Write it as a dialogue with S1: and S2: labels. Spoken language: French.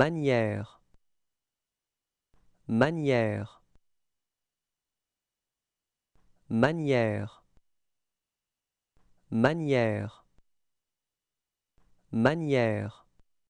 S1: manière manière manière manière manière